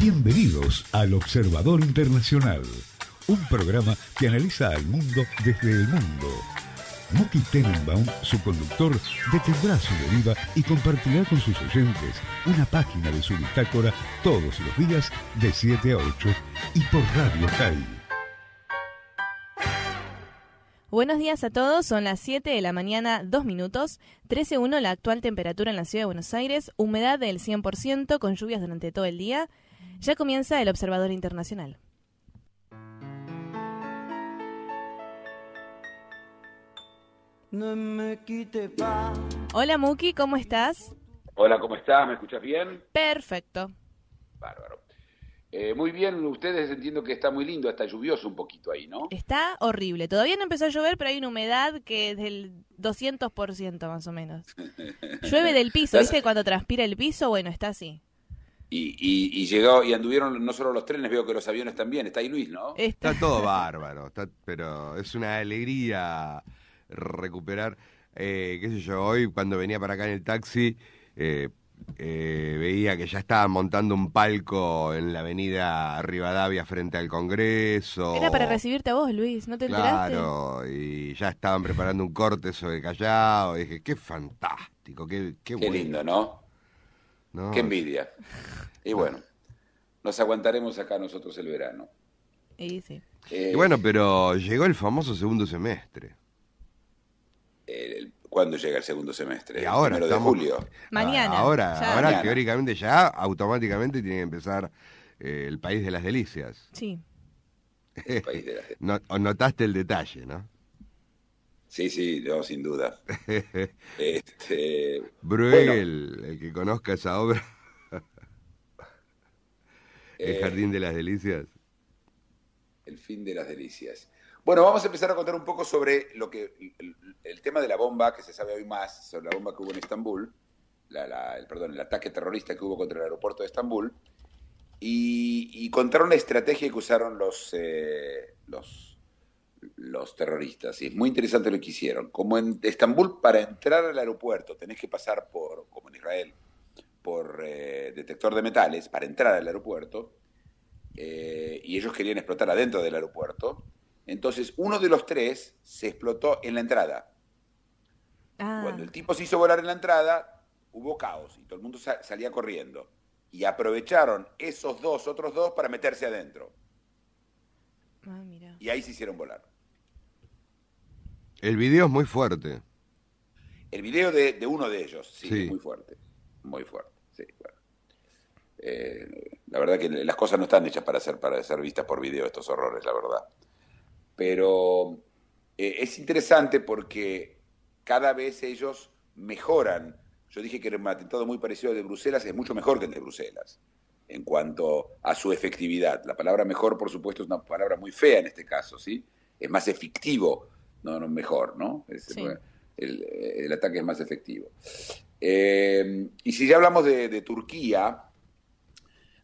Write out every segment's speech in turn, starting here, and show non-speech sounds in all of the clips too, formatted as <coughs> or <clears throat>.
Bienvenidos al Observador Internacional, un programa que analiza al mundo desde el mundo. Muki Tenenbaum, su conductor, detendrá su deriva y compartirá con sus oyentes una página de su bitácora todos los días de 7 a 8 y por Radio Jai. Buenos días a todos, son las 7 de la mañana, 2 minutos, 13.1 la actual temperatura en la ciudad de Buenos Aires, humedad del 100% con lluvias durante todo el día, ya comienza el Observador Internacional. No me quite pa. Hola Muki, ¿cómo estás? Hola, ¿cómo estás? ¿Me escuchas bien? Perfecto. Bárbaro. Eh, muy bien, ustedes entiendo que está muy lindo, está lluvioso un poquito ahí, ¿no? Está horrible. Todavía no empezó a llover, pero hay una humedad que es del 200% más o menos. <laughs> Llueve del piso, ¿viste? Cuando transpira el piso, bueno, está así. Y, y, y, llegó, y anduvieron no solo los trenes, veo que los aviones también. Está ahí Luis, ¿no? Está, todo bárbaro, está, pero es una alegría recuperar. Eh, qué sé yo, hoy cuando venía para acá en el taxi, eh, eh, veía que ya estaban montando un palco en la avenida Rivadavia frente al Congreso. Era para recibirte a vos, Luis, ¿no te enteraste? Claro, y ya estaban preparando un corte sobre Callao. dije, qué fantástico, qué, qué, qué lindo, ¿no? Qué envidia. Y bueno, nos aguantaremos acá nosotros el verano. Y eh, bueno, pero llegó el famoso segundo semestre. ¿Cuándo llega el segundo semestre? ahora, de julio. Ah, Mañana. Ahora, ahora teóricamente ya automáticamente tiene que empezar eh, el país de las delicias. Sí. <laughs> notaste el detalle, ¿no? Sí, sí, no, sin duda. <laughs> Este, Bruegel, el que conozca esa obra. <laughs> el eh, Jardín de las Delicias. El fin de las delicias. Bueno, vamos a empezar a contar un poco sobre lo que el, tema de la bomba, que se sabe hoy más, sobre la bomba que hubo en Estambul, el, perdón, el ataque terrorista que hubo contra el aeropuerto de Estambul, y, y contaron la estrategia que usaron los, eh, los los terroristas. Y es muy interesante lo que hicieron. Como en Estambul, para entrar al aeropuerto tenés que pasar por, como en Israel, por eh, detector de metales para entrar al aeropuerto. Eh, y ellos querían explotar adentro del aeropuerto. Entonces, uno de los tres se explotó en la entrada. Ah. Cuando el tipo se hizo volar en la entrada, hubo caos y todo el mundo salía corriendo. Y aprovecharon esos dos, otros dos, para meterse adentro. Ah, y ahí se hicieron volar. El video es muy fuerte. El video de, uno de ellos, sí, Es muy fuerte. Muy fuerte, sí, eh, la verdad que las cosas no están hechas para ser, para ser vistas por video, estos horrores, la verdad. Pero eh, es interesante porque cada vez ellos mejoran. Yo dije que el un atentado muy parecido de Bruselas, es mucho mejor que el de Bruselas en cuanto a su efectividad. La palabra mejor, por supuesto, es una palabra muy fea en este caso, ¿sí? Es más efectivo no, no mejor, ¿no? Este, el, ataque es más efectivo. Em, y si ya hablamos de, Turquía,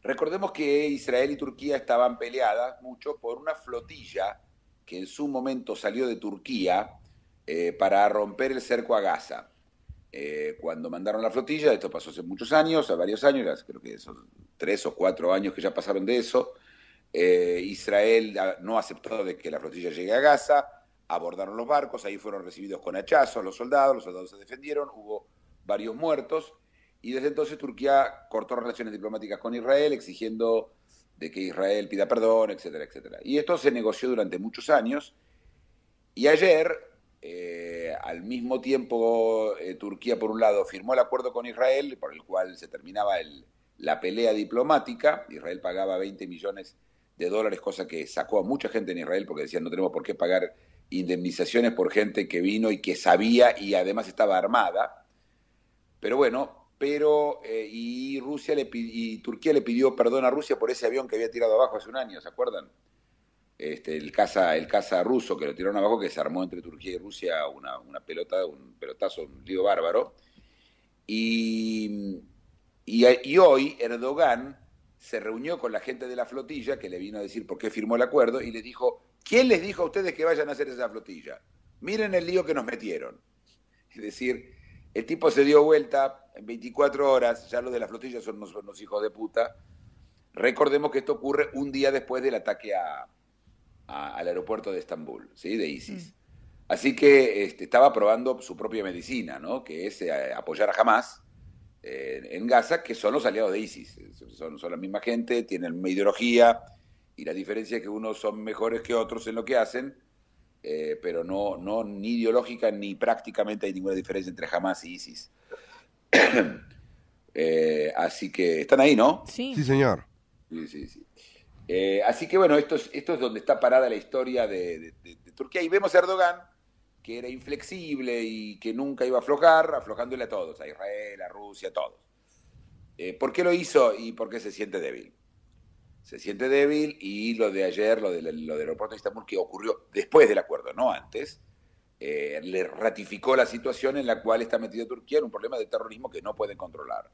recordemos que Israel y Turquía estaban peleadas mucho por una flotilla que en su momento salió de Turquía eh, para romper el cerco a Gaza. Eh, cuando mandaron la flotilla, esto pasó hace muchos años, hace varios años, creo que son tres o cuatro años que ya pasaron de eso, eh, Israel no aceptó de que la flotilla llegue a Gaza, abordaron los barcos, ahí fueron recibidos con hachazos los soldados, los soldados se defendieron, hubo varios muertos, y desde entonces Turquía cortó relaciones diplomáticas con Israel, exigiendo de que Israel pida perdón, etcétera, etcétera. Y esto se negoció durante muchos años, y ayer, eh, al mismo tiempo, eh, Turquía, por un lado, firmó el acuerdo con Israel, por el cual se terminaba el, la pelea diplomática, Israel pagaba 20 millones de dólares, cosa que sacó a mucha gente en Israel porque decían no tenemos por qué pagar indemnizaciones por gente que vino y que sabía y además estaba armada. Pero bueno, pero eh, y Rusia le y Turquía le pidió perdón a Rusia por ese avión que había tirado abajo hace un año, ¿se acuerdan? Este, el caza el caza ruso que lo tiraron abajo que se armó entre Turquía y Rusia una, pelota, un pelotazo, un lío bárbaro. y hoy Erdogan se reunió con la gente de la flotilla que le vino a decir por qué firmó el acuerdo y le dijo, ¿Quién les dijo a ustedes que vayan a hacer esa flotilla? Miren el lío que nos metieron. Es decir, el tipo se dio vuelta en 24 horas, ya lo de la flotilla son unos, hijos de puta. Recordemos que esto ocurre un día después del ataque al aeropuerto de Estambul, ¿sí? de ISIS. Mm. Así que este, estaba probando su propia medicina, que es eh, apoyar a Hamas eh, en Gaza, que son los aliados de ISIS. Son, son la misma gente, tienen la ideología, y la diferencia es que unos son mejores que otros en lo que hacen, eh, pero no, no ni ideológica ni prácticamente hay ninguna diferencia entre Hamas y ISIS. <coughs> Eh, así que están ahí, ¿no? Sí, señor. Sí, sí, sí. Eh, así que bueno, esto es, esto es donde está parada la historia de, de, Turquía. Y vemos a Erdogan, que era inflexible y que nunca iba a aflojar, aflojándole a todos, a Israel, a Rusia, a todos. ¿Por qué lo hizo y por qué se siente débil? se siente débil y lo de ayer, lo, del aeropuerto de Estambul que ocurrió después del acuerdo, no antes, eh, le ratificó la situación en la cual está metida Turquía en un problema de terrorismo que no pueden controlar.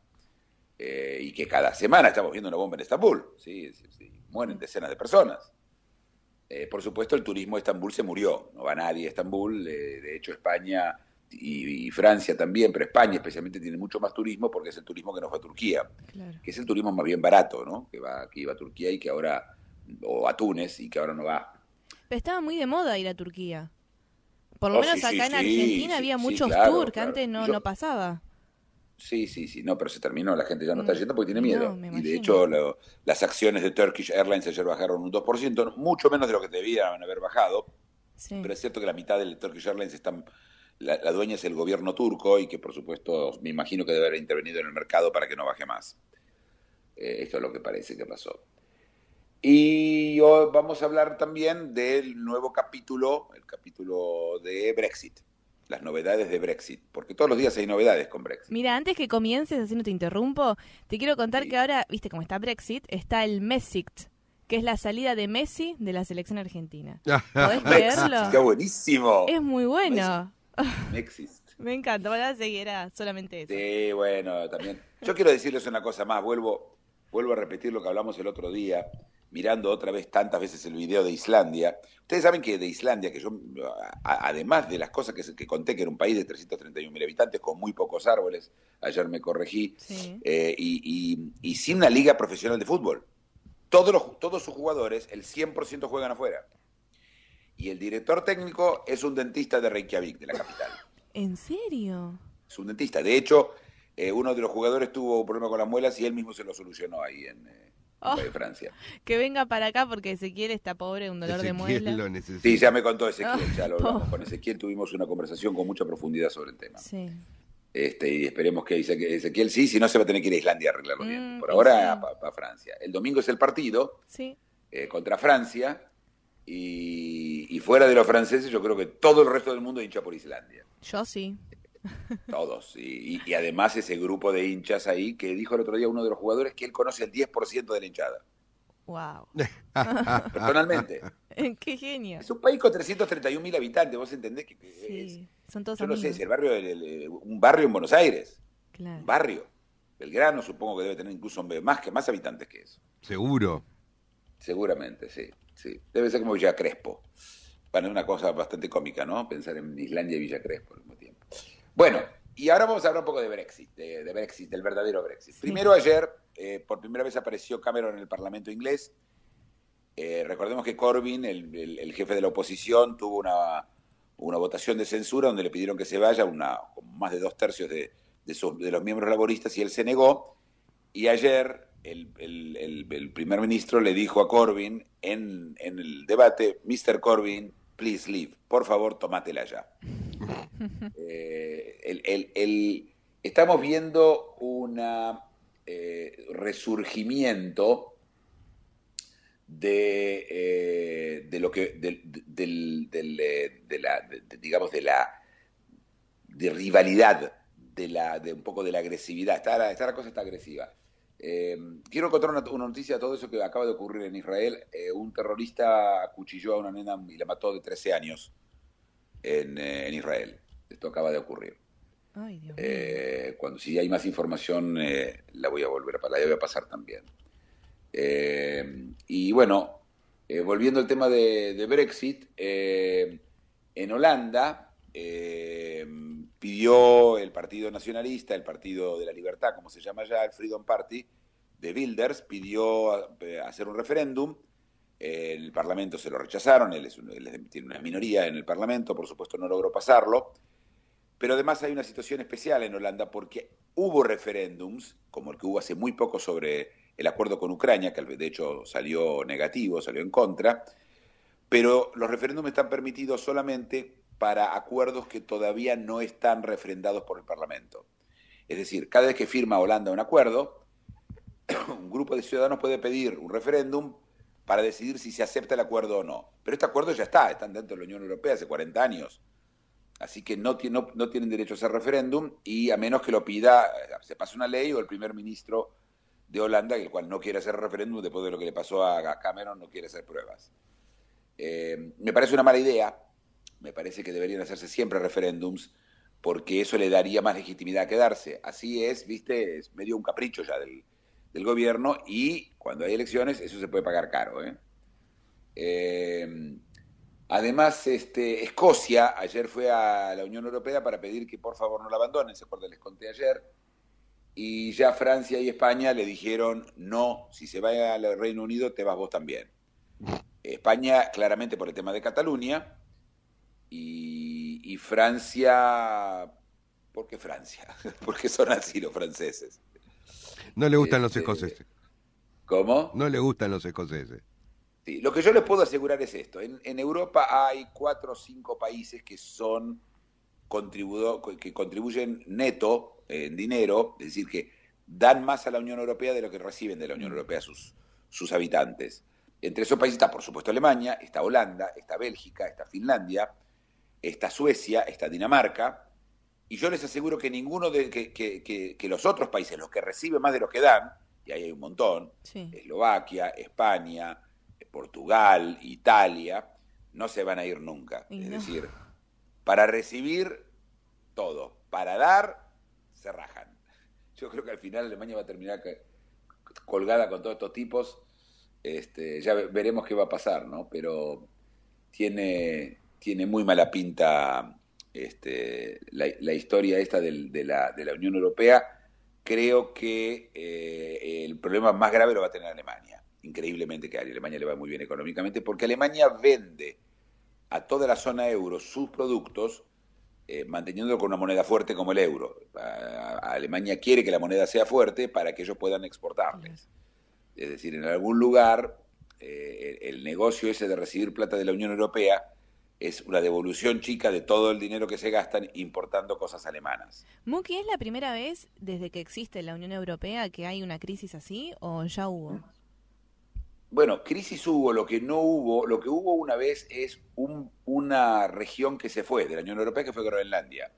Eh, y que cada semana estamos viendo una bomba en Estambul, ¿sí? mueren decenas de personas. Eh, por supuesto, el turismo de Estambul se murió, no va nadie a Estambul, de hecho España y, Francia también, pero España especialmente tiene mucho más turismo porque es el turismo que nos va a Turquía, que es el turismo más bien barato, ¿no? Que, va, que iba a Turquía y que ahora, o a Túnez y que ahora no va. Pero estaba muy de moda ir a Turquía. Por lo oh, menos acá en Argentina había muchos tours que antes no, no pasaba. Sí, sí, sí, no, pero se terminó, la gente ya no está mm, yendo porque tiene miedo. y de hecho las acciones de Turkish Airlines ayer bajaron un 2%, mucho menos de lo que debían haber bajado. Pero es cierto que la mitad de Turkish Airlines están la, dueña es el gobierno turco y que por supuesto me imagino que debe haber intervenido en el mercado para que no baje más. Eh, esto es lo que parece que pasó. Y hoy vamos a hablar también del nuevo capítulo, el capítulo de Brexit, las novedades de Brexit, porque todos los días hay novedades con Brexit. Mira, antes que comiences, así no te interrumpo, te quiero contar que ahora, viste cómo está Brexit, está el Messict que es la salida de Messi de la selección argentina. <laughs> ¿Podés verlo? Está buenísimo. Es muy bueno. <laughs> Me encanta, a seguir a solamente eso. Sí, bueno, también. Yo quiero decirles una cosa más, vuelvo, vuelvo a repetir lo que hablamos el otro día, mirando otra vez tantas veces el video de Islandia. Ustedes saben que de Islandia, que yo, además de las cosas que, que, conté, que era un país de 331 mil habitantes con muy pocos árboles, ayer me corregí, eh, y, sin una liga profesional de fútbol. Todos, los, todos sus jugadores, el 100% juegan afuera y el director técnico es un dentista de Reykjavik, de la capital. ¿En serio? Es un dentista. De hecho, eh, uno de los jugadores tuvo un problema con las muelas y él mismo se lo solucionó ahí en, eh, oh, Francia. Que venga para acá porque Ezequiel está pobre, un dolor de muela. Sí, ya me contó Ezequiel, oh, ya lo hablamos. Con Ezequiel tuvimos una conversación con mucha profundidad sobre el tema. Sí. Este, y esperemos que Ezequiel sí, si no se va a tener que ir a Islandia a arreglarlo bien. Mm, Por ahora, para Francia. El domingo es el partido eh, contra Francia. Y, fuera de los franceses, yo creo que todo el resto del mundo hincha por Islandia. Yo sí. <laughs> Todos. Y, y, además ese grupo de hinchas ahí que dijo el otro día uno de los jugadores que él conoce el 10% de la hinchada. Wow. <laughs> Personalmente. <laughs> Qué genio. Es un país con 331 mil habitantes, vos entendés que sí, son todos Yo no sé, si el barrio, un barrio en Buenos Aires. Claro. Un barrio. Belgrano supongo que debe tener incluso más que más habitantes que eso. Seguro. Seguramente, sí. Sí, debe ser como Villa Crespo. Bueno, es una cosa bastante cómica, ¿no? Pensar en Islandia y Villa Crespo al mismo tiempo. Bueno, y ahora vamos a hablar un poco de Brexit, de, Brexit, del verdadero Brexit. Primero ayer, eh, por primera vez apareció Cameron en el Parlamento inglés. Eh, recordemos que Corbyn, el, jefe de la oposición, tuvo una, votación de censura donde le pidieron que se vaya, una, más de dos tercios de, de los miembros laboristas, y él se negó. Y ayer el, primer ministro le dijo a Corbyn en, el debate, Mr. Corbyn, please leave, por favor, tómatela ya. <laughs> Eh, estamos viendo un eh, resurgimiento eh, de, lo que, la, digamos, de la de rivalidad, de, la, de un poco de la agresividad. esta la cosa está agresiva. Eh, quiero contar una, noticia de todo eso que acaba de ocurrir en Israel. Eh, un terrorista acuchilló a una nena y la mató de 13 años eh, en, Israel. Esto acaba de ocurrir. cuando si hay más información la voy a volver a, voy a pasar también. y bueno, volviendo al tema de, de Brexit, en Holanda pidió el Partido Nacionalista, el Partido de la Libertad, como se llama ya, el Freedom Party de Builders, pidió eh, hacer un referéndum. El Parlamento se lo rechazaron, él, él tiene una minoría en el Parlamento, por supuesto no logró pasarlo. Pero además hay una situación especial en Holanda porque hubo referéndums, como el que hubo hace muy poco sobre el acuerdo con Ucrania, que de hecho salió negativo, salió en contra, pero los referéndums están permitidos solamente para acuerdos que todavía no están refrendados por el Parlamento. Es decir, cada vez que firma Holanda un acuerdo, <clears throat> un grupo de ciudadanos puede pedir un referéndum para decidir si se acepta el acuerdo o no. Pero este acuerdo ya está, están dentro de la Unión Europea hace 40 años. Así que no, tienen derecho a hacer referéndum y a menos que lo pida, eh, se pase una ley o el primer ministro de Holanda, el cual no quiere hacer referéndum después de lo que le pasó a Cameron, no quiere hacer pruebas. Eh, me parece una mala idea, me parece que deberían hacerse siempre referéndums, porque eso le daría más legitimidad a quedarse. Así es, viste, es medio un capricho ya del, gobierno y cuando hay elecciones eso se puede pagar caro. ¿eh? Em, además, este, Escocia ayer fue a la Unión Europea para pedir que por favor no la abandonen, se acuerdan, les conté ayer, y ya Francia y España le dijeron, no, si se va al Reino Unido te vas vos también. <laughs> España claramente por el tema de Cataluña, y, y Francia, qué Francia, <laughs> porque son así los franceses. No le gustan los este, escoceses. ¿Cómo? No le gustan los escoceses. Sí, lo que yo les puedo asegurar es esto. En, Europa hay cuatro o cinco países que son que contribuyen neto en dinero, es decir, que dan más a la Unión Europea de lo que reciben de la Unión mm. Europea sus, sus habitantes. Entre esos países está, por supuesto, Alemania, está Holanda, está Bélgica, está Finlandia, está Suecia, está Dinamarca, y yo les aseguro que ninguno de que, los otros países, los que reciben más de los que dan, y ahí hay un montón, Eslovaquia, España, Portugal, Italia, no se van a ir nunca. es decir, para recibir todo, para dar, se rajan. Yo creo que al final Alemania va a terminar colgada con todos estos tipos. Este, ya veremos qué va a pasar, ¿no? Pero tiene, tiene muy mala pinta este, la, historia esta de, la, Unión Europea. Creo que eh, el problema más grave lo va a tener Alemania. Increíblemente que Alemania le va muy bien económicamente, porque Alemania vende a toda la zona euro sus productos eh, manteniéndolo con una moneda fuerte como el euro. Alemania quiere que la moneda sea fuerte para que ellos puedan exportarles. Es decir, en algún lugar eh, el negocio ese de recibir plata de la Unión Europea es una devolución chica de todo el dinero que se gastan importando cosas alemanas. Muki, ¿es la primera vez desde que existe la Unión Europea que hay una crisis así o ya hubo? Bueno, crisis hubo, lo que no hubo, lo que hubo una vez es una región que se fue de la Unión Europea, que fue Groenlandia.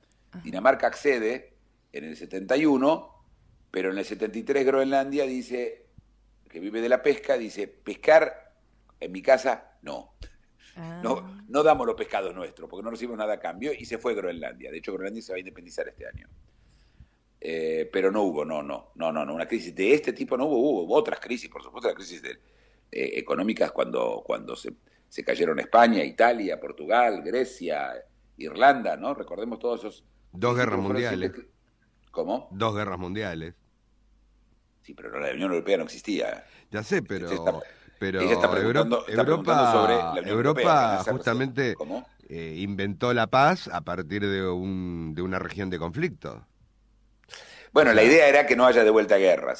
Dinamarca accede en el 71, pero en el 73 Groenlandia dice, que vive de la pesca, dice, pescar en mi casa, no. Ah. No, no damos los pescados nuestros porque no recibimos nada a cambio y se fue Groenlandia. De hecho, Groenlandia se va a independizar este año. Eh, pero no hubo, no, no, no, no, no, una crisis de este tipo no hubo, hubo otras crisis, por supuesto, las crisis eh, económicas cuando, cuando se, cayeron España, Italia, Portugal, Grecia, Irlanda, ¿no? Recordemos todos esos... Dos guerras mundiales. ¿Cómo? Dos guerras mundiales. Sí, pero la Unión Europea no existía. Ya sé, pero pero está Europa, sobre la justamente eh, inventó la paz a partir de, una región de conflicto. Bueno, la idea era que no haya de vuelta guerra,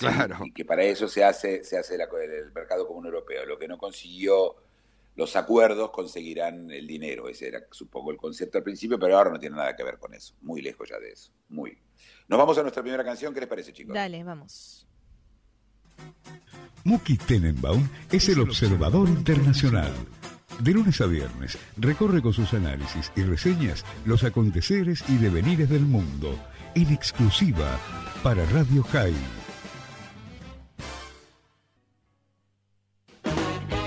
y que para eso se hace, se hace el mercado común europeo. Lo que no consiguió los acuerdos conseguirán el dinero. Ese era, supongo, el concepto al principio, pero ahora no tiene nada que ver con eso. Muy lejos ya de eso. Muy. Nos vamos a nuestra primera canción. ¿Qué les parece, chicos? Dale, vamos. Muki Tenenbaum es el observador internacional. De lunes a viernes recorre con sus análisis y reseñas los aconteceres y devenires del mundo, en exclusiva para Radio High.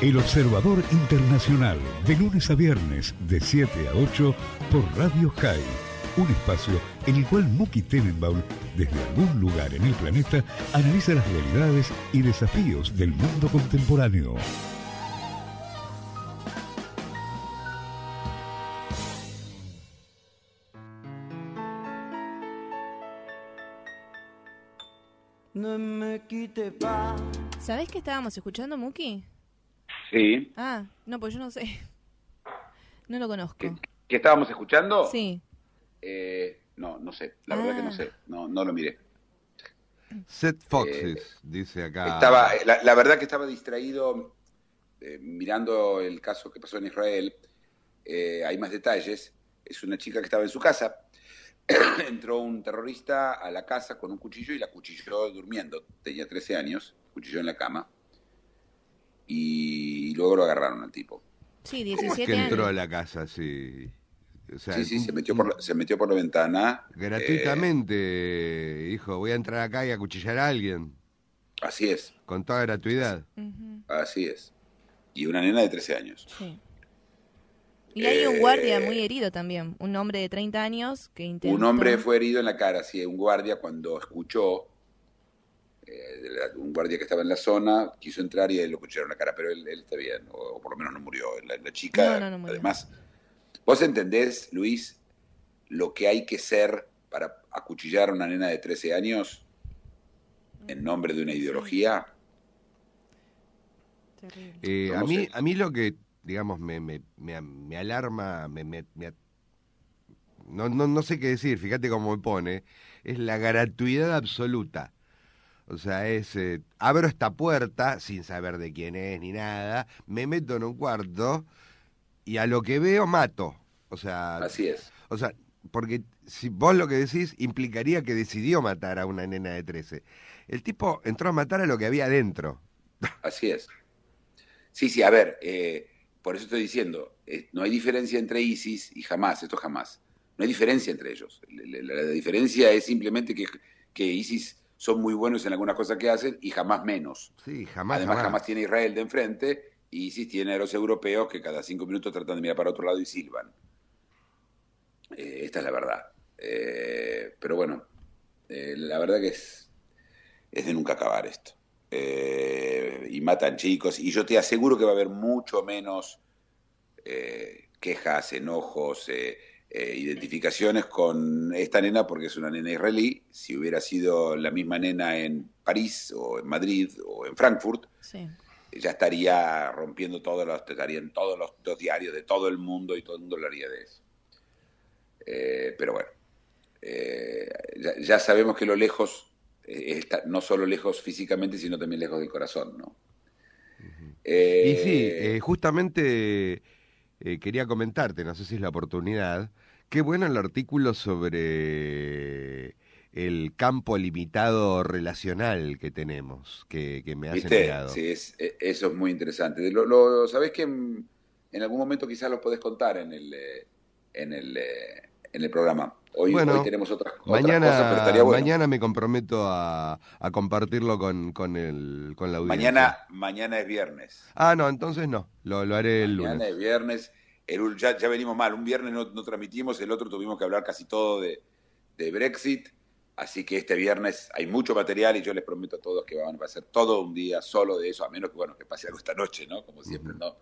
El Observador Internacional, de lunes a viernes, de 7 a 8, por Radio High un espacio en el cual Muki Tenenbaum, desde algún lugar en el planeta, analiza las realidades y desafíos del mundo contemporáneo. No me quite paz. ¿Sabés que estábamos escuchando, Muki? Sí. Ah, no, pues yo no sé. No lo conozco. qué estábamos escuchando? Sí. Eh, no, no sé, la verdad que no ah. sé, no, no lo miré. Seth Foxes, eh, dice acá. Estaba, la, verdad que estaba distraído eh, mirando el caso que pasó en Israel. hay más detalles. Es una chica que estaba en su casa. <coughs> Entró un terrorista a la casa con un cuchillo y la cuchilló durmiendo. Tenía 13 años, cuchilló en la cama. Y luego lo agarraron al tipo. Sí, 17 que entró a la casa, sí sí, sí, se metió, por, se metió por la ventana. Gratuitamente, hijo, eh, voy a entrar acá y cuchillar a alguien. Así es. Con toda gratuidad. Así es. Y una nena de 13 años. Sí. Y hay un eh, guardia muy herido también, un hombre de 30 años que Un hombre fue herido en la cara, sí, un guardia cuando escuchó, eh, un guardia que estaba en la zona, quiso entrar y él lo cuchillaron en la cara, pero él, él está bien, o, por lo menos no murió. La, la chica, además, Vos entendés, Luis, lo que hay que ser para acuchillar a una nena de 13 años en nombre de una ideología. Eh, a, mí, a mí lo que, digamos, me, alarma, me, no, sé qué decir, fíjate cómo me pone, es la gratuidad absoluta. O sea, ese eh, abro esta puerta sin saber de quién es ni nada, me meto en un cuarto, y a lo que veo mato. O sea. Así es. O sea, porque si vos lo que decís implicaría que decidió matar a una nena de 13. El tipo entró a matar a lo que había adentro. Así es. Sí, sí, a ver, eh, por eso estoy diciendo, eh, no hay diferencia entre ISIS y jamás, esto jamás. No hay diferencia entre ellos. La, diferencia es simplemente que, que ISIS son muy buenos en algunas cosas que hacen y jamás menos. Sí, jamás. Además, jamás, jamás tiene Israel de enfrente y ISIS tiene a los europeos que cada cinco minutos tratan de mirar para otro lado y silban. Eh, esta es la verdad. Eh, pero bueno, eh, la verdad que es, es de nunca acabar esto. y matan chicos, y yo te aseguro que va a haber mucho menos quejas, enojos, identificaciones con esta nena porque es una nena israelí. Si hubiera sido la misma nena en París o en Madrid o en Frankfurt, ya estaría rompiendo todos los, en todos los, diarios de todo el mundo y todo el mundo hablaría de eso. Eh, pero bueno, eh, ya, sabemos que lo lejos eh, no solo lejos físicamente, sino también lejos del corazón, ¿no? y sí, justamente quería comentarte, no sé si es la oportunidad, qué bueno el artículo sobre el campo limitado relacional que tenemos, que, me ha generado. Sí, es, e, eso es muy interesante. Lo, Sabés que en, algún momento quizás lo podés contar en el, eh, en el, eh, en el programa. Hoy, tenemos otras, mañana, cosas, Mañana me comprometo a, a compartirlo con, con, el, con la audiencia. Mañana, mañana es viernes. Ah, no, entonces no, lo, lo haré el lunes. Mañana es viernes. ya, ya venimos mal, un viernes no, no transmitimos, el otro tuvimos que hablar casi todo de, de Brexit. Así que este viernes hay mucho material y yo les prometo a todos que van a ser todo un día solo de eso, a menos que bueno que pase algo esta noche, ¿no? Como siempre, no,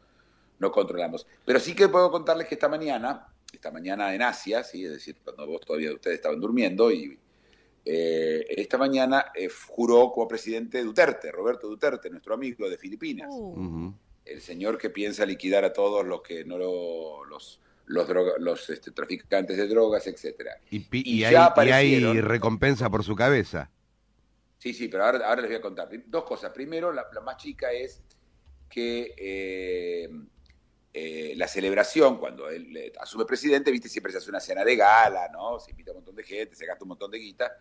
no controlamos. Pero sí que puedo contarles que esta mañana, esta mañana en Asia, ¿sí? es decir, cuando vos todavía ustedes estaban durmiendo, y eh, esta mañana eh, juró como presidente Duterte, Roberto Duterte, nuestro amigo de Filipinas, uh. el señor que piensa liquidar a todos los que no lo, los los, los este, traficantes de drogas, etcétera. Y, y, hay, recompensa por su cabeza. Sí, sí, pero ahora, les voy a contar. Dos cosas. Primero, la, más chica es que eh, eh, la celebración, cuando él asume presidente, viste, siempre se hace una cena de gala, ¿no? Se invita un montón de gente, se gasta un montón de guita.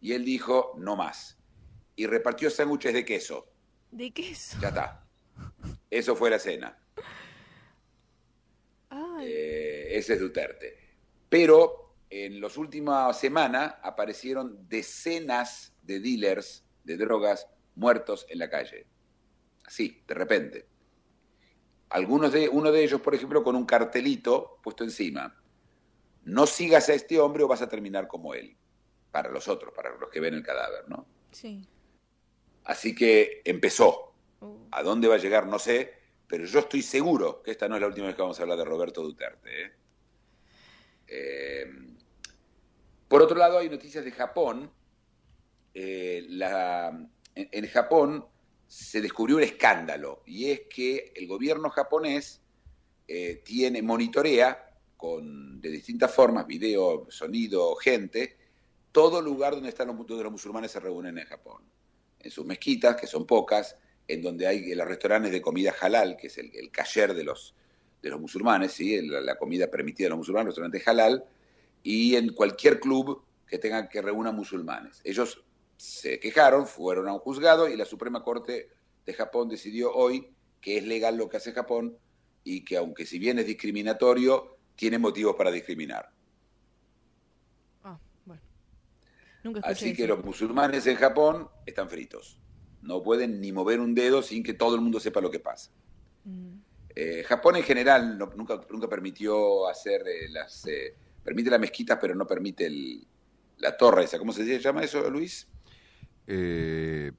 Y él dijo, no más. Y repartió sándwiches de queso. ¿De queso? Ya está. Eso fue la cena. Eh, ese es Duterte. Pero en las últimas semanas aparecieron decenas de dealers de drogas muertos en la calle. Así, de repente. Algunos de, uno de ellos, por ejemplo, con un cartelito puesto encima. No sigas a este hombre o vas a terminar como él. Para los otros, para los que ven el cadáver, ¿no? Sí. Así que empezó. Uh. ¿A dónde va a llegar? No sé, pero yo estoy seguro que esta no es la última vez que vamos a hablar de Roberto Duterte. ¿eh? Eh, por otro lado, hay noticias de Japón. Eh, en, Japón se descubrió un escándalo y es que el gobierno japonés tiene, monitorea con, de distintas formas, video, sonido, gente, todo lugar donde están los, de los musulmanes se reúnen en Japón. En sus mezquitas, que son pocas, en donde hay los restaurantes de comida halal, que es el, taller de los, de los musulmanes, ¿sí? la, comida permitida a los musulmanes, restaurante halal, y en cualquier club que tenga que reúna musulmanes. Ellos se quejaron, fueron a un juzgado y la Suprema Corte de Japón decidió hoy que es legal lo que hace Japón y que aunque si bien es discriminatorio, tiene motivos para discriminar. Ah, Así que los musulmanes en Japón están fritos. No pueden ni mover un dedo sin que todo el mundo sepa lo que pasa. Mm. Eh, Japón en general nunca, nunca permitió hacer eh, las... Eh, permite las mezquitas, pero no permite la torre esa. ¿Cómo se llama eso, Luis? Ah.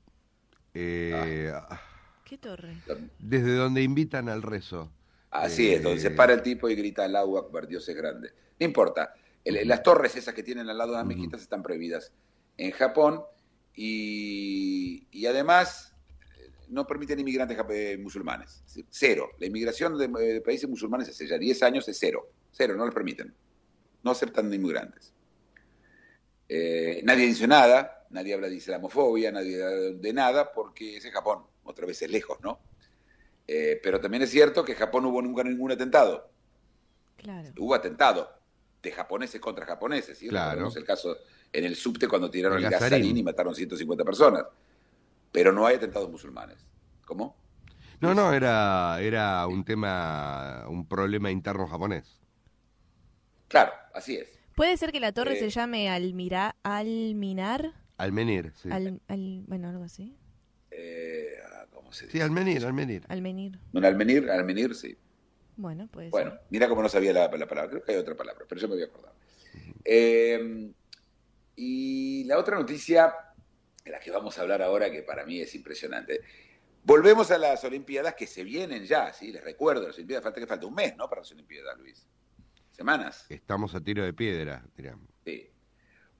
Ah. ¿Qué torre? Desde donde invitan al rezo. Así es, donde se para el tipo y grita al agua, ¡por Dios es grande. No importa. las torres esas que tienen al lado de las mezquitas están prohibidas. En Japón y, además eh, no permiten inmigrantes eh, musulmanes. Cero. La inmigración de, eh, países musulmanes hace ya 10 años es cero. Cero, no los permiten. No aceptan inmigrantes. nadie dice nada, nadie habla de islamofobia, nadie de nada, porque ese es Japón. Otra vez es lejos, ¿no? pero también es cierto que en Japón no hubo nunca ningún atentado. Hubo atentado de japoneses contra japoneses, ¿sí? Claro. Es el caso en el subte cuando tiraron el, el y mataron 150 personas. Pero no hay atentados musulmanes. ¿Cómo? No, no, era, era un tema, un problema interno japonés. Claro, así es. ¿Puede ser que la torre eh. se llame Almirá, Alminar? Almenir, sí. Al, bueno, algo así. Eh, ah, ¿Cómo se dice? Sí, Almenir, Almenir. Almenir. Bueno, Almenir, Almenir, sí. Bueno, pues. Bueno, mira cómo no sabía la, la, palabra. Creo que hay otra palabra, pero yo me voy a acordar. Eh, y la otra noticia, de la que vamos a hablar ahora, que para mí es impresionante. Volvemos a las Olimpiadas que se vienen ya, ¿sí? Les recuerdo, las Olimpiadas, falta que falta un mes, ¿no? Para las Olimpiadas, Luis. Semanas. Estamos a tiro de piedra, tiramos Sí.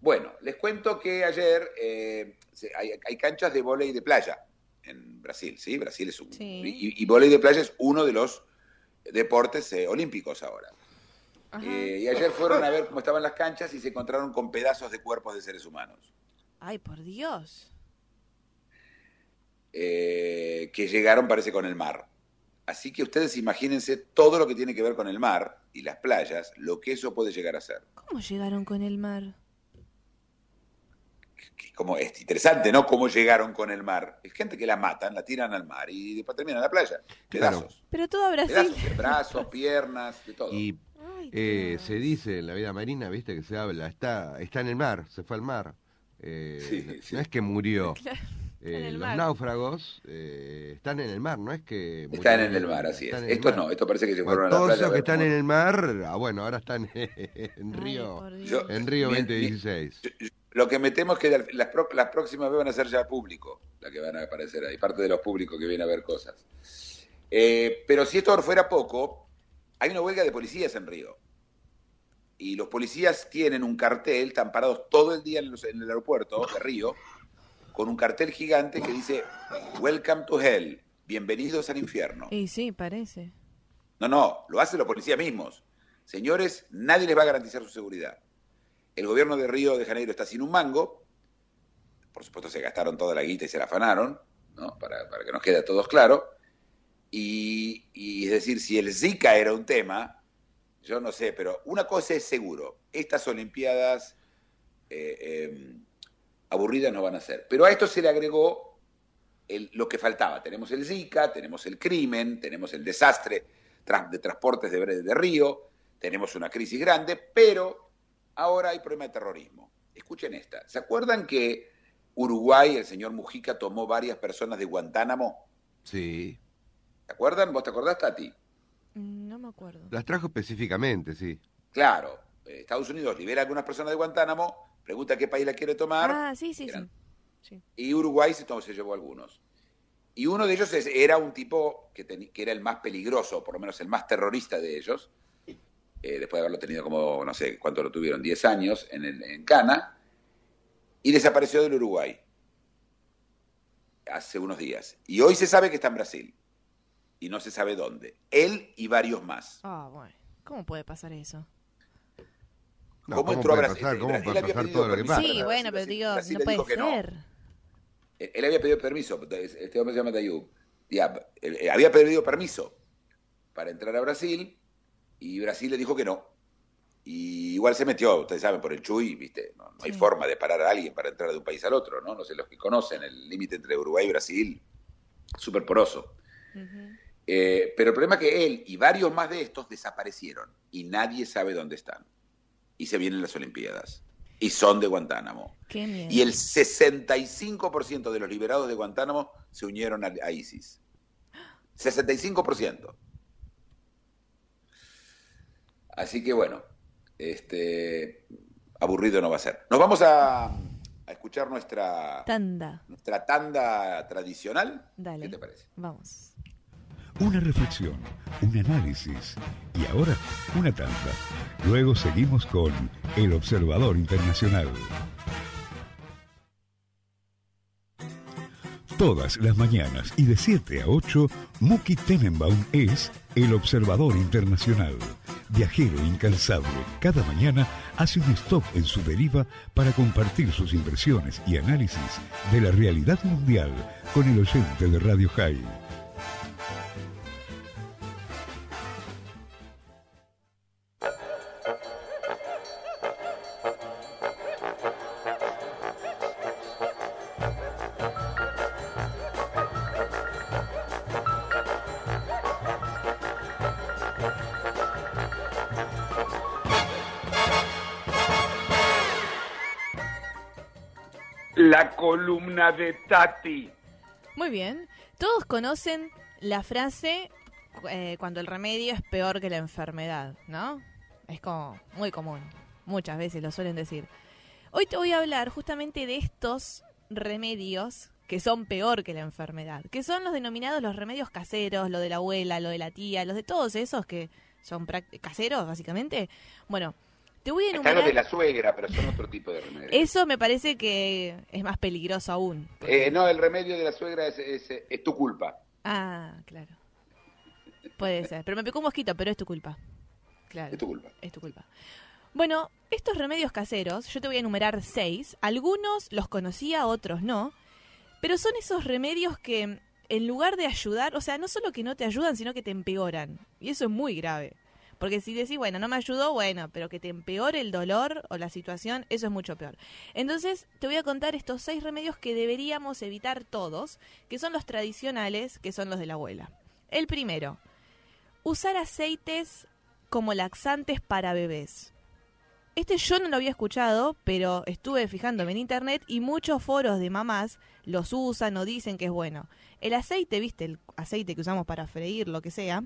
Bueno, les cuento que ayer eh, hay, canchas de voleibol de playa en Brasil, ¿sí? Brasil es un... Y, y de playa es uno de los deportes eh, olímpicos ahora. Eh, y ayer fueron a ver cómo estaban las canchas y se encontraron con pedazos de cuerpos de seres humanos. Ay, por Dios. Eh, que llegaron, parece, con el mar. Así que ustedes imagínense todo lo que tiene que ver con el mar y las playas, lo que eso puede llegar a ser. ¿Cómo llegaron con el mar? como es interesante, ¿no? Cómo llegaron con el mar. Es gente que la matan, la tiran al mar y después terminan en la playa. Pedazos. Pero todo Brasil. Pedazos, brazos, <laughs> piernas, de todo. Eh, se dice en la vida marina, viste que se habla, está, está en el mar, se fue al mar. Eh, no, es que murió. <laughs> Eh, los náufragos están en el mar, no es que... están en el mar, así es. Estos no, esto parece que se fueron a la playa. que están en el mar, ah, bueno, ahora están en Río, en Río 2016. lo que metemos es que las, las, próximas van a ser ya público, la que van a aparecer ahí, parte de los públicos que vienen a ver cosas. pero si esto fuera poco, hay una huelga de policías en Río. Y los policías tienen un cartel, están parados todo el día en, el aeropuerto de Río, con un cartel gigante que dice Welcome to Hell, bienvenidos al infierno. Y sí, parece. No, no, lo hacen los policías mismos. Señores, nadie les va a garantizar su seguridad. El gobierno de Río de Janeiro está sin un mango. Por supuesto se gastaron toda la guita y se la afanaron, para, para que nos quede a todos claro. Y, es decir, si el Zika era un tema, yo no sé, pero una cosa es seguro, estas Olimpiadas eh, em, aburridas no van a ser. Pero a esto se le agregó lo que faltaba. Tenemos el Zika, tenemos el crimen, tenemos el desastre de transportes de, de río, tenemos una crisis grande, pero ahora hay problema de terrorismo. Escuchen esta. ¿Se acuerdan que Uruguay, el señor Mujica, tomó varias personas de Guantánamo? Sí. ¿Te acuerdan? ¿Vos te acordás, Tati? No me acuerdo. Las trajo específicamente, sí. Claro. Eh, Estados Unidos libera a algunas personas de Guantánamo, pregunta qué país la quiere tomar. Ah, sí, sí, sí. Y Uruguay se, se llevó algunos. Y uno de ellos era un tipo que, era el más peligroso, por lo menos el más terrorista de ellos, eh, después de haberlo tenido como, no sé cuánto lo tuvieron, 10 años en, en Cana, y desapareció del Uruguay hace unos días. Y hoy se sabe que está en Brasil y no se sabe dónde. Él y varios más. Ah, bueno. ¿Cómo puede pasar eso? ¿Cómo, entró a Brasil? Sí, bueno, pero digo, no puede ser. Él había pedido permiso, este hombre se llama Tayú. Ya, había pedido permiso para entrar a Brasil y Brasil le dijo que no. Y igual se metió, ustedes saben, por el Chuy, ¿viste? No, hay forma de parar a alguien para entrar de un país al otro, ¿no? No sé, los que conocen el límite entre Uruguay y Brasil, súper poroso. Eh, pero el problema es que él y varios más de estos desaparecieron y nadie sabe dónde están. Y se vienen las Olimpiadas. Y son de Guantánamo. Qué miedo. Y el 65% de los liberados de Guantánamo se unieron a, ISIS. 65%. Así que bueno, este, aburrido no va a ser. Nos vamos a, escuchar nuestra tanda. nuestra tanda tradicional. Dale, ¿Qué te parece? Vamos una reflexión, un análisis y ahora una tanda. Luego seguimos con El Observador Internacional. Todas las mañanas y de 7 a 8, Muki Tenenbaum es El Observador Internacional. Viajero incansable, cada mañana hace un stop en su deriva para compartir sus impresiones y análisis de la realidad mundial con el oyente de Radio High. La columna de Tati. Muy bien. Todos conocen la frase eh, cuando el remedio es peor que la enfermedad, ¿no? Es como muy común. Muchas veces lo suelen decir. Hoy te voy a hablar justamente de estos remedios que son peor que la enfermedad, que son los denominados los remedios caseros, lo de la abuela, lo de la tía, los de todos esos que son caseros, básicamente. Bueno, te de la suegra, pero son otro tipo de remedios. Eso me parece que es más peligroso aún. Eh, no, el remedio de la suegra es, tu culpa. Ah, claro. Puede ser. Pero me picó un mosquito, pero es tu culpa. Claro. Es tu culpa. Es tu culpa. Bueno, estos remedios caseros, yo te voy a enumerar seis. Algunos los conocía, otros no. Pero son esos remedios que, en lugar de ayudar, o sea, no solo que no te ayudan, sino que te empeoran. Y eso es muy grave. Porque si decís, bueno, no me ayudó, bueno, pero que te empeore el dolor o la situación, eso es mucho peor. Entonces, te voy a contar estos seis remedios que deberíamos evitar todos, que son los tradicionales, que son los de la abuela. El primero, usar aceites como laxantes para bebés. Este yo no lo había escuchado, pero estuve fijándome en internet y muchos foros de mamás los usan o dicen que es bueno. El aceite, viste, el aceite que usamos para freír, lo que sea,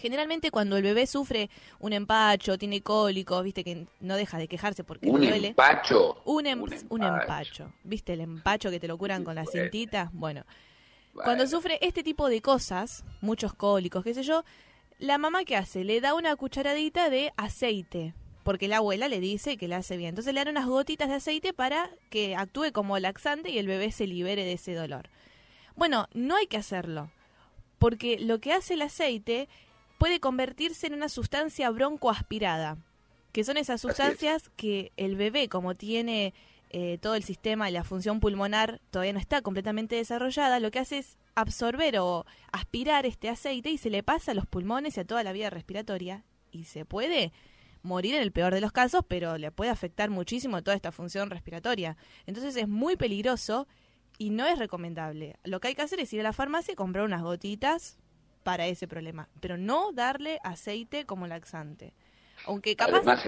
Generalmente cuando el bebé sufre un empacho, tiene cólicos, viste que no deja de quejarse porque duele. Em- un, empacho. un empacho. ¿Viste el empacho que te lo curan con las cintita? Bueno, cuando sufre este tipo de cosas, muchos cólicos, qué sé yo, la mamá qué hace? Le da una cucharadita de aceite, porque la abuela le dice que le hace bien. Entonces le dan unas gotitas de aceite para que actúe como laxante y el bebé se libere de ese dolor. Bueno, no hay que hacerlo, porque lo que hace el aceite puede convertirse en una sustancia broncoaspirada, que son esas sustancias que el bebé, como tiene eh, todo el sistema y la función pulmonar todavía no está completamente desarrollada, lo que hace es absorber o aspirar este aceite y se le pasa a los pulmones y a toda la vía respiratoria y se puede morir en el peor de los casos, pero le puede afectar muchísimo toda esta función respiratoria. Entonces es muy peligroso y no es recomendable. Lo que hay que hacer es ir a la farmacia y comprar unas gotitas para ese problema, pero no darle aceite como laxante. Aunque Además,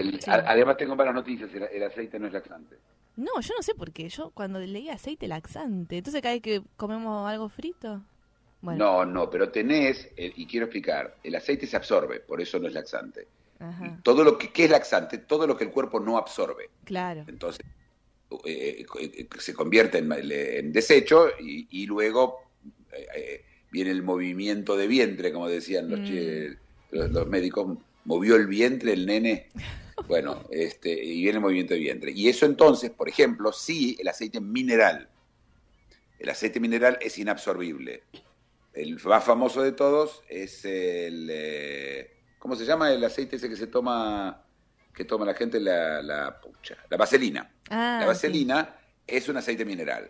tengo malas noticias, el, aceite no es laxante. No, yo no sé por qué, yo cuando leí aceite laxante, entonces cada que comemos algo frito... Bueno. No, no, pero tenés, eh, y quiero explicar, el aceite se absorbe, por eso no es laxante. Todo lo que, ¿qué es laxante? Todo lo que el cuerpo no absorbe. Claro. Entonces, eh, eh, se convierte en, desecho y, luego viene el movimiento de vientre, como decían los, mm. los, médicos, movió el vientre el nene, <laughs> bueno, este, y viene el movimiento de vientre. Y eso entonces, por ejemplo, sí, el aceite mineral. El aceite mineral es inabsorbible. El más famoso de todos es el... Eh, ¿Cómo se llama el aceite ese que se toma, que toma la gente? La, pucha, la vaselina. Ah, la vaselina es un aceite mineral